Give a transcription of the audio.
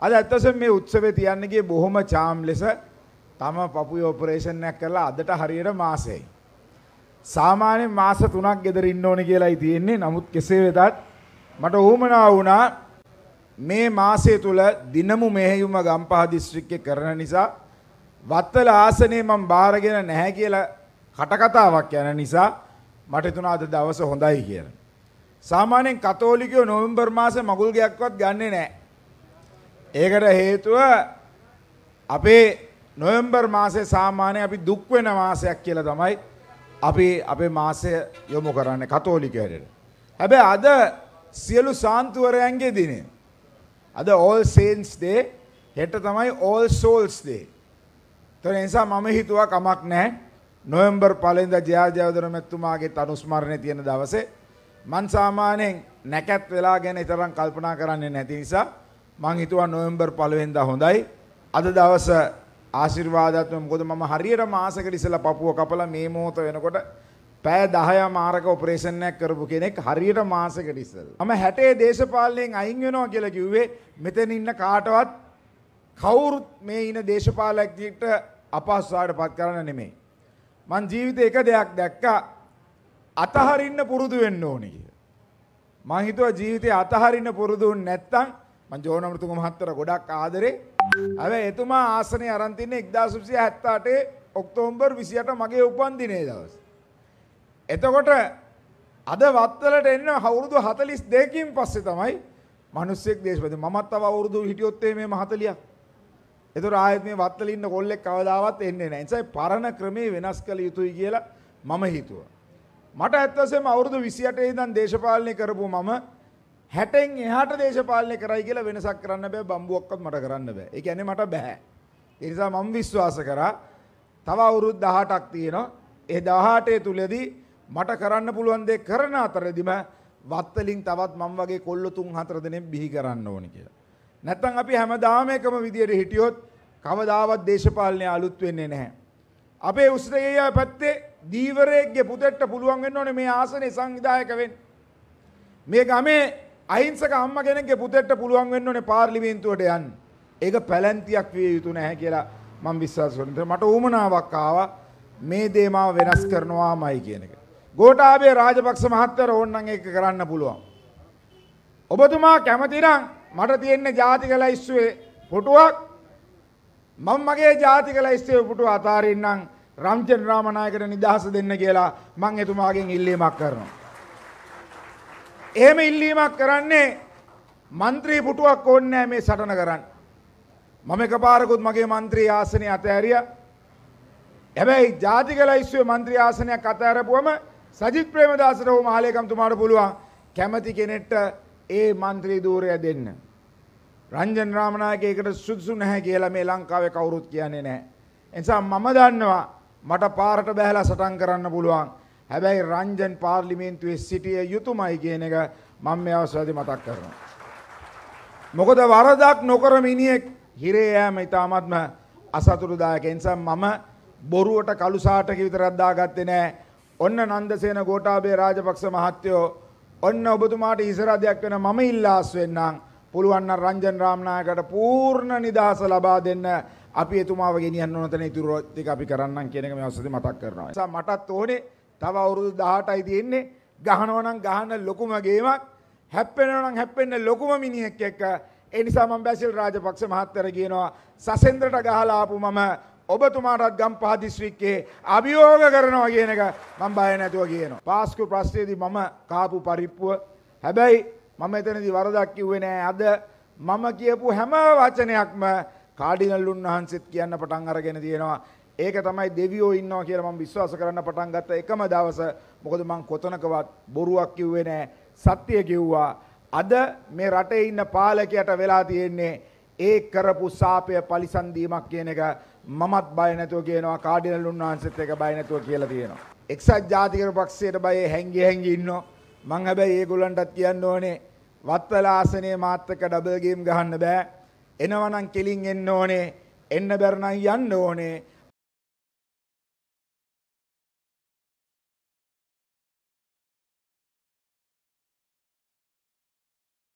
අද ඇත්තසම මේ උත්සවේ තියන්න ගියේ බොහොම චාම් ලෙස තම පපුවේ ඔපරේෂන් එකක් කරලා අදට හරියට මාසෙයි. සාමාන්‍යයෙන් මාස 3ක් ගෙදර ඉන්න ඕනේ කියලායි තියෙන්නේ. නමුත් කෙසේ වෙතත් මට වුමනා වුණා මේ මාසය තුල දිනමු මෙහෙයුම ගම්පහ දිස්ත්‍රික්කේ කරන නිසා වත්තල ආසනේ මම බාරගෙන නැහැ කියලා කටකතාවක් යන නිසා මට හිතුණා අද දවස හොඳයි කියලා. සාමාන්‍යයෙන් කතෝලිකයෝ නොවැම්බර් මාසේ මගුල් ගයක්වත් ගන්නෙ නැහැ. ඒකට හේතුව අපේ නොවම්බර් මාසේ සාමාන්‍ය අපි දුක් වෙන මාසයක් කියලා තමයි අපි අපේ මාසය යොමු කරන්නේ කතෝලික හැටියට. හැබැයි අද සියලු සාන්තුවරයන්ගේ දිනය. අද ඕල් සේන්ස් දේ හෙට තමයි ඕල් සෝල්ස් දේ. තොර නිසා මම හිතුවා කමක් නැහැ. නොවැම්බර් පළවෙනිද ජයාජයවදර මැතිතුමාගේ අනුස්මරණය තියෙන දවසේ මං සාමාන්‍යයෙන් නැකත් වෙලා ගැන තරම් කල්පනා කරන්නේ නැති නිසා මං හිතුවා නොවැම්බර් 1 වෙනිදා හොඳයි. අද දවස ආශිර්වාදත්ම මොකද මම හරියට මාසෙකට ඉස්සලා පපුව කපලා මේ මොහොත වෙනකොට පෑ 10 මාරක ඔපරේෂන් එකක් කරපු කෙනෙක් හරියට මාසෙකට ඉස්සෙල්ලා. මම 60 දේශපාලනයෙන් අයින් වෙනවා කියලා කිව්වේ මෙතන ඉන්න කාටවත් කවුරුත් මේ ඉන දේශපාලකයෙක්ට අපහසුතාවට පත් කරන්න නෙමෙයි. මං ජීවිතේ එක දෙයක් දැක්කා අතහරින්න පුරුදු වෙන්න ඕනේ කියලා. මං හිතුවා ජීවිතේ අතහරින්න පුරුදු නැත්තම් මං ජෝනමෘතුංග මහත්තර ගොඩක් ආදරේ. හැබැයි එතුමා ආසනය අරන් තින්නේ 1978 ඔක්තෝබර් 28 මගේ උපන්දිනේ දවස්. එතකොට අද වත්තලට එන්න අවුරුදු 42කින් පස්සේ තමයි මිනිස්සෙක් දේශපති මමත් තව අවුරුදු හිටියොත් මේ 40ක්. ඒතර ආයෙත් මේ වත්තල ඉන්න කොල්ලෙක් කවදාවත් එන්නේ නැහැ. එනිසා පරණ ක්‍රමේ වෙනස් කළ යුතුයි කියලා මම හිතුවා. මට ඇත්තසෙම අවුරුදු 28 ඉඳන් දේශපාලනය කරපු මම හැටෙන් එහාට දේශපාලනය කරයි කියලා වෙනසක් කරන්න බෑ බම්බුවක්වත් මට කරන්න බෑ. ඒ කියන්නේ මට බෑ. ඒ නිසා මම විශ්වාස කරා තව අවුරුදු 18ක් තියෙනවා. ඒ 18 තුලදී මට කරන්න පුළුවන් දේ කරන අතරදිම වත්තලින් තවත් මම වගේ කොල්ල තුන් හතර දෙනෙක් බිහි කරන්න ඕනේ කියලා. නැත්තම් අපි හැමදාම එකම විදියට හිටියොත් කවදාවත් දේශපාලනය අලුත් වෙන්නේ නැහැ. අපේ උස්රේයා පැත්තේ දීවරයෙක්ගේ පුතෙට්ට පුළුවන් වෙන්න ඕනේ මේ ආසනේ සංවිධායක වෙන්න. මේ ගමේ අහිංසක අම්ම කෙනෙක්ගේ පුතෙක්ට පුළුවන් වෙන්න ඕනේ පාර්ලිමේන්තුවට යන්න. ඒක පැලැන්තියක් විය යුතු නැහැ කියලා මම විශ්වාස කරනවා. මට උමනාවක් ආවා මේ දේ මාව වෙනස් කරනවාමයි කියන එක. ගෝඨාභය රාජපක්ෂ මහත්තයා ඕන්නම් ඒක කරන්න පුළුවන්. ඔබතුමා කැමතිනම් මට තියෙන ජාතික ලයිස්තුවේ පුටුවක් මම මගේ ජාතික ලයිස්තුවේ පුටුව අතාරින්නම් රම්චන් රාමනායකට නිදහස දෙන්න කියලා මං එතුමාගෙන් ඉල්ලීමක් කරනවා. එහෙම ඉල්ලීමක් කරන්නේ මන්ත්‍රී පුටුවක් ඕන්නේ මේ සටන කරන්න. මම එකපාරකුත් මගේ මන්ත්‍රී ආසනය අතහැරියා. හැබැයි ජාතික ලයිස්තුවේ මන්ත්‍රී ආසනයක් අතහැරපුවම සජිත් ප්‍රේමදාසට හෝ මහලේකම්තුමාට පුළුවන් කැමති කෙනෙක්ට ඒ මන්ත්‍රී ධූරය දෙන්න. රංජන් රාමනායක ඒකට සුදුසු නැහැ කියලා මේ ලංකාවේ කවුරුත් කියන්නේ නැහැ. එනිසා මම දන්නවා මට පාරට බැහැලා සටන් කරන්න පුළුවන්. හැබැයි රංජන් පාර්ලිමේන්තුවේ සිටිය යුතුමයි කියන එක මම මේ අවස්ථාවේ මතක් කරනවා. මොකද වරදක් නොකර මිනිහෙක් හිරේ යෑම ඉතාමත්ම අසතුරුදායක. ඒ නිසා මම බොරුවට කළු සාටක විතරක් දාගත්තේ නෑ. ඔන්න නන්දසේන ගෝඨාභය රාජපක්ෂ මහත්තයෝ ඔන්න ඔබතුමාට ඉසරදයක් වෙන මම ඉල්ලාස් වෙන්නම්. පුළුවන් නම් රංජන් රාමනායකට පූර්ණ නිදහස ලබා දෙන්න අපි එතුමාව ගෙනියන්න ඕන තැන ඉතුරු ටික අපි කරන්නම් කියන එක මේ අවස්ථාවේ මතක් කරනවා. ඒ නිසා මටත් ඕනේ තව අවුරුදු 18යි තියෙන්නේ. ගහනවා නම් ගහන්න ලොකුම ගේමක්. හැප්පෙනවා නම් හැප්පෙන්න ලොකුම මිනිහෙක් එක්ක. ඒ නිසා මම බැසිල් රාජපක්ෂ මහත්තයා කියනවා සසෙන්ද්‍රට ගහලා ආපු මම ඔබතුමාටත් ගම්පහ දිස්ත්‍රික්කයේ අභියෝග කරනවා කියන එක මම බය නැතුව කියනවා. පාස්කු ප්‍රශ්නයේදී මම කාපු පරිප්පුව හැබැයි මම එතනදී වරදක් කිව්වේ නෑ. අද මම කියපු හැම වචනයක්ම කාඩිනල් උන්වහන්සේත් කියන්න පටන් අරගෙන තියෙනවා. ඒක තමයි දෙවියෝ ඉන්නවා කියලා මම විශ්වාස කරන්න පටන් ගත්ත එකම දවස. මොකද මං කොතනකවත් බොරුවක් කිව්වේ නෑ. සත්‍ය කිව්වා. අද මේ රටේ ඉන්න පාලකයට වෙලා තියෙන්නේ ඒ කරපු සාපය පරිසම් දීමක් කියන එක මමත් බය නැතුව කියනවා කාඩිනල් උන්වහන්සේත් එක බය නැතුව කියලා තියෙනවා. එක්සත් ජාතික පක්ෂයට බයේ හැංගි හැංගි ඉන්නවා. මං හැබැයි ඒගොල්ලන්ටත් කියන්න ඕනේ වත්තල ආසනයේ මාත් එක්ක ඩබල් ගේම් ගහන්න බෑ. එනවනම් කෙලින් එන්න ඕනේ. එන්න බැරනම් යන්න ඕනේ.